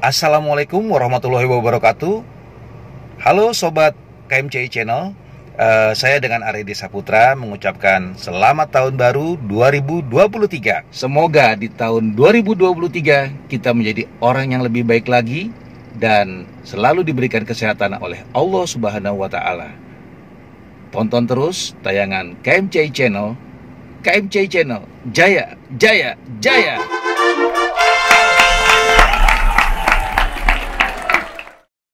Assalamualaikum warahmatullahi wabarakatuh. Halo sobat KMCI Channel. Uh, saya dengan Aridi Saputra mengucapkan selamat tahun baru 2023. Semoga di tahun 2023 kita menjadi orang yang lebih baik lagi dan selalu diberikan kesehatan oleh Allah Subhanahu wa taala. Tonton terus tayangan KMCI Channel. KMCI Channel. Jaya, jaya, jaya.